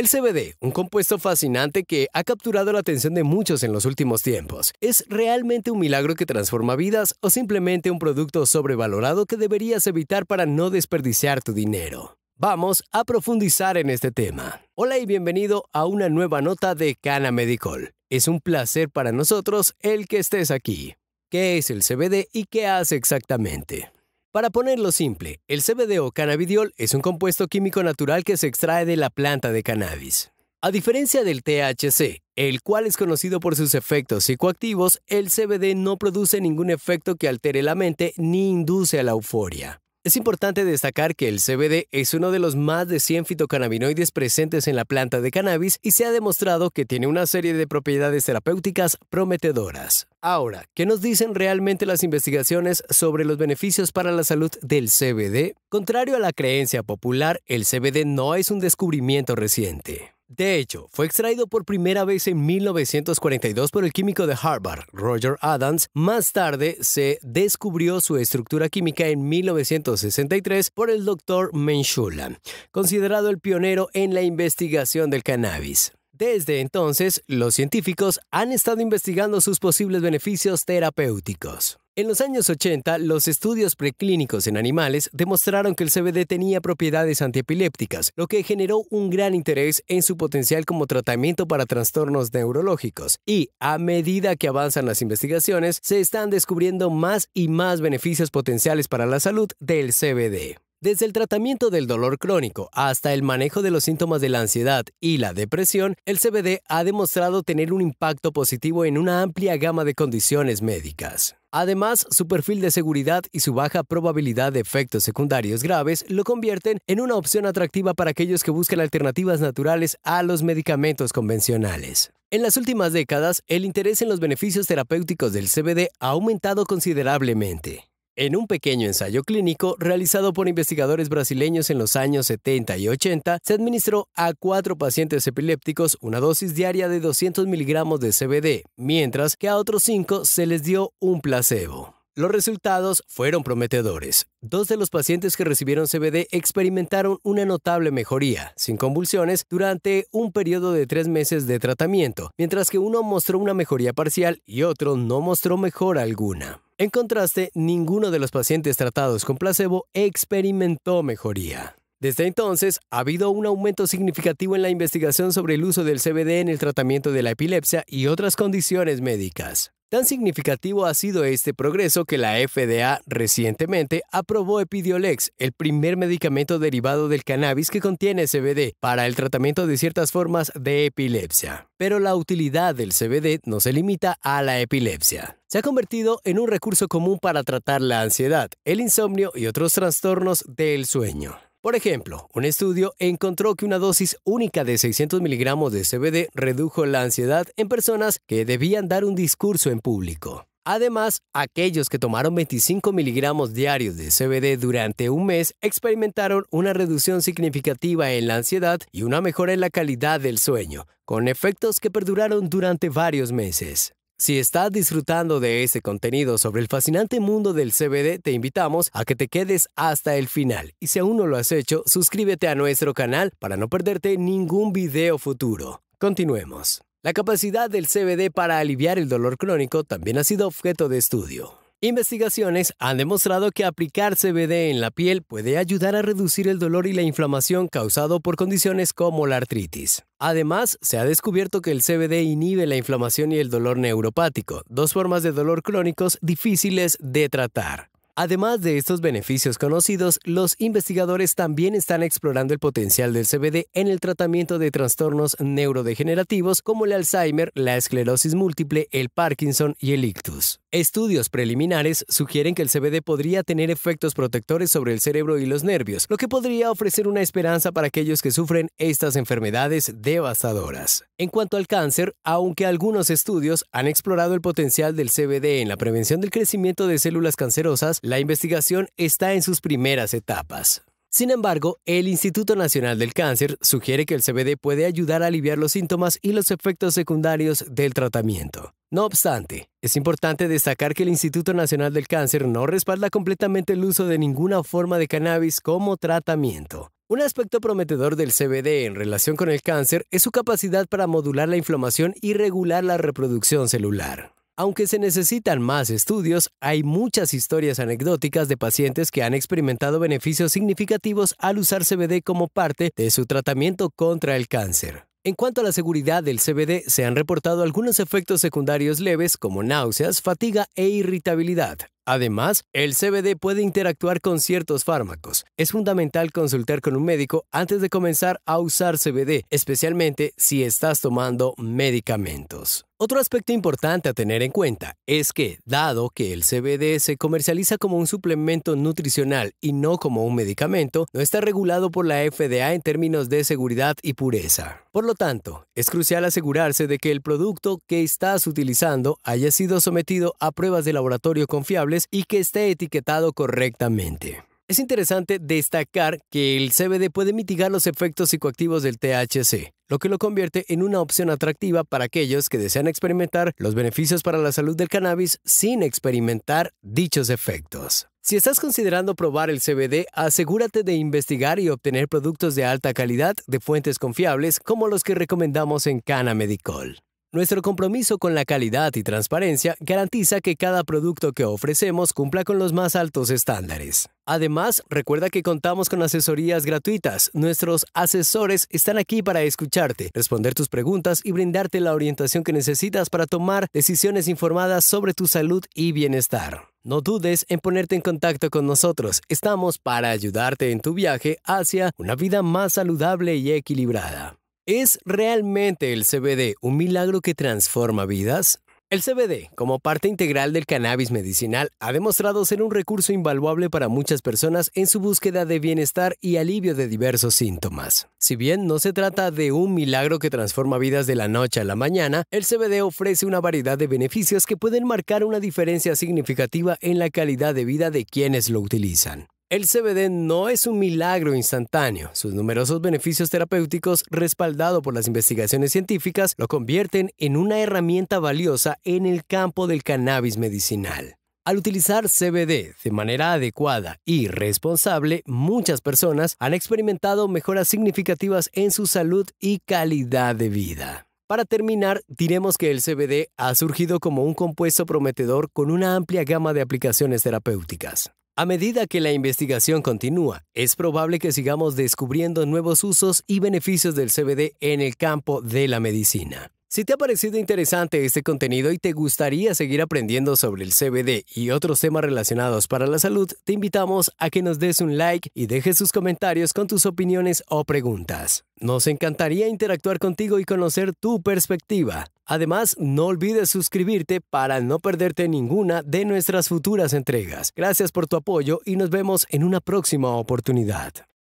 El CBD, un compuesto fascinante que ha capturado la atención de muchos en los últimos tiempos, es realmente un milagro que transforma vidas o simplemente un producto sobrevalorado que deberías evitar para no desperdiciar tu dinero. Vamos a profundizar en este tema. Hola y bienvenido a una nueva nota de Cana Medical. Es un placer para nosotros el que estés aquí. ¿Qué es el CBD y qué hace exactamente? Para ponerlo simple, el CBD o cannabidiol es un compuesto químico natural que se extrae de la planta de cannabis. A diferencia del THC, el cual es conocido por sus efectos psicoactivos, el CBD no produce ningún efecto que altere la mente ni induce a la euforia. Es importante destacar que el CBD es uno de los más de 100 fitocannabinoides presentes en la planta de cannabis y se ha demostrado que tiene una serie de propiedades terapéuticas prometedoras. Ahora, ¿qué nos dicen realmente las investigaciones sobre los beneficios para la salud del CBD? Contrario a la creencia popular, el CBD no es un descubrimiento reciente. De hecho, fue extraído por primera vez en 1942 por el químico de Harvard, Roger Adams. Más tarde se descubrió su estructura química en 1963 por el doctor Menchula, considerado el pionero en la investigación del cannabis. Desde entonces, los científicos han estado investigando sus posibles beneficios terapéuticos. En los años 80, los estudios preclínicos en animales demostraron que el CBD tenía propiedades antiepilépticas, lo que generó un gran interés en su potencial como tratamiento para trastornos neurológicos. Y, a medida que avanzan las investigaciones, se están descubriendo más y más beneficios potenciales para la salud del CBD. Desde el tratamiento del dolor crónico hasta el manejo de los síntomas de la ansiedad y la depresión, el CBD ha demostrado tener un impacto positivo en una amplia gama de condiciones médicas. Además, su perfil de seguridad y su baja probabilidad de efectos secundarios graves lo convierten en una opción atractiva para aquellos que buscan alternativas naturales a los medicamentos convencionales. En las últimas décadas, el interés en los beneficios terapéuticos del CBD ha aumentado considerablemente en un pequeño ensayo clínico realizado por investigadores brasileños en los años 70 y 80, se administró a cuatro pacientes epilépticos una dosis diaria de 200 miligramos de CBD, mientras que a otros cinco se les dio un placebo. Los resultados fueron prometedores. Dos de los pacientes que recibieron CBD experimentaron una notable mejoría, sin convulsiones, durante un periodo de tres meses de tratamiento, mientras que uno mostró una mejoría parcial y otro no mostró mejor alguna. En contraste, ninguno de los pacientes tratados con placebo experimentó mejoría. Desde entonces, ha habido un aumento significativo en la investigación sobre el uso del CBD en el tratamiento de la epilepsia y otras condiciones médicas. Tan significativo ha sido este progreso que la FDA recientemente aprobó Epidiolex, el primer medicamento derivado del cannabis que contiene CBD para el tratamiento de ciertas formas de epilepsia. Pero la utilidad del CBD no se limita a la epilepsia. Se ha convertido en un recurso común para tratar la ansiedad, el insomnio y otros trastornos del sueño. Por ejemplo, un estudio encontró que una dosis única de 600 miligramos de CBD redujo la ansiedad en personas que debían dar un discurso en público. Además, aquellos que tomaron 25 miligramos diarios de CBD durante un mes experimentaron una reducción significativa en la ansiedad y una mejora en la calidad del sueño, con efectos que perduraron durante varios meses. Si estás disfrutando de este contenido sobre el fascinante mundo del CBD, te invitamos a que te quedes hasta el final. Y si aún no lo has hecho, suscríbete a nuestro canal para no perderte ningún video futuro. Continuemos. La capacidad del CBD para aliviar el dolor crónico también ha sido objeto de estudio. Investigaciones han demostrado que aplicar CBD en la piel puede ayudar a reducir el dolor y la inflamación causado por condiciones como la artritis. Además, se ha descubierto que el CBD inhibe la inflamación y el dolor neuropático, dos formas de dolor crónicos difíciles de tratar. Además de estos beneficios conocidos, los investigadores también están explorando el potencial del CBD en el tratamiento de trastornos neurodegenerativos como el Alzheimer, la esclerosis múltiple, el Parkinson y el ictus. Estudios preliminares sugieren que el CBD podría tener efectos protectores sobre el cerebro y los nervios, lo que podría ofrecer una esperanza para aquellos que sufren estas enfermedades devastadoras. En cuanto al cáncer, aunque algunos estudios han explorado el potencial del CBD en la prevención del crecimiento de células cancerosas, la investigación está en sus primeras etapas. Sin embargo, el Instituto Nacional del Cáncer sugiere que el CBD puede ayudar a aliviar los síntomas y los efectos secundarios del tratamiento. No obstante, es importante destacar que el Instituto Nacional del Cáncer no respalda completamente el uso de ninguna forma de cannabis como tratamiento. Un aspecto prometedor del CBD en relación con el cáncer es su capacidad para modular la inflamación y regular la reproducción celular. Aunque se necesitan más estudios, hay muchas historias anecdóticas de pacientes que han experimentado beneficios significativos al usar CBD como parte de su tratamiento contra el cáncer. En cuanto a la seguridad del CBD, se han reportado algunos efectos secundarios leves como náuseas, fatiga e irritabilidad. Además, el CBD puede interactuar con ciertos fármacos. Es fundamental consultar con un médico antes de comenzar a usar CBD, especialmente si estás tomando medicamentos. Otro aspecto importante a tener en cuenta es que, dado que el CBD se comercializa como un suplemento nutricional y no como un medicamento, no está regulado por la FDA en términos de seguridad y pureza. Por lo tanto, es crucial asegurarse de que el producto que estás utilizando haya sido sometido a pruebas de laboratorio confiable y que esté etiquetado correctamente. Es interesante destacar que el CBD puede mitigar los efectos psicoactivos del THC, lo que lo convierte en una opción atractiva para aquellos que desean experimentar los beneficios para la salud del cannabis sin experimentar dichos efectos. Si estás considerando probar el CBD, asegúrate de investigar y obtener productos de alta calidad de fuentes confiables como los que recomendamos en Canamedicol. Nuestro compromiso con la calidad y transparencia garantiza que cada producto que ofrecemos cumpla con los más altos estándares. Además, recuerda que contamos con asesorías gratuitas. Nuestros asesores están aquí para escucharte, responder tus preguntas y brindarte la orientación que necesitas para tomar decisiones informadas sobre tu salud y bienestar. No dudes en ponerte en contacto con nosotros. Estamos para ayudarte en tu viaje hacia una vida más saludable y equilibrada. ¿Es realmente el CBD un milagro que transforma vidas? El CBD, como parte integral del cannabis medicinal, ha demostrado ser un recurso invaluable para muchas personas en su búsqueda de bienestar y alivio de diversos síntomas. Si bien no se trata de un milagro que transforma vidas de la noche a la mañana, el CBD ofrece una variedad de beneficios que pueden marcar una diferencia significativa en la calidad de vida de quienes lo utilizan. El CBD no es un milagro instantáneo. Sus numerosos beneficios terapéuticos, respaldado por las investigaciones científicas, lo convierten en una herramienta valiosa en el campo del cannabis medicinal. Al utilizar CBD de manera adecuada y responsable, muchas personas han experimentado mejoras significativas en su salud y calidad de vida. Para terminar, diremos que el CBD ha surgido como un compuesto prometedor con una amplia gama de aplicaciones terapéuticas. A medida que la investigación continúa, es probable que sigamos descubriendo nuevos usos y beneficios del CBD en el campo de la medicina. Si te ha parecido interesante este contenido y te gustaría seguir aprendiendo sobre el CBD y otros temas relacionados para la salud, te invitamos a que nos des un like y dejes sus comentarios con tus opiniones o preguntas. Nos encantaría interactuar contigo y conocer tu perspectiva. Además, no olvides suscribirte para no perderte ninguna de nuestras futuras entregas. Gracias por tu apoyo y nos vemos en una próxima oportunidad.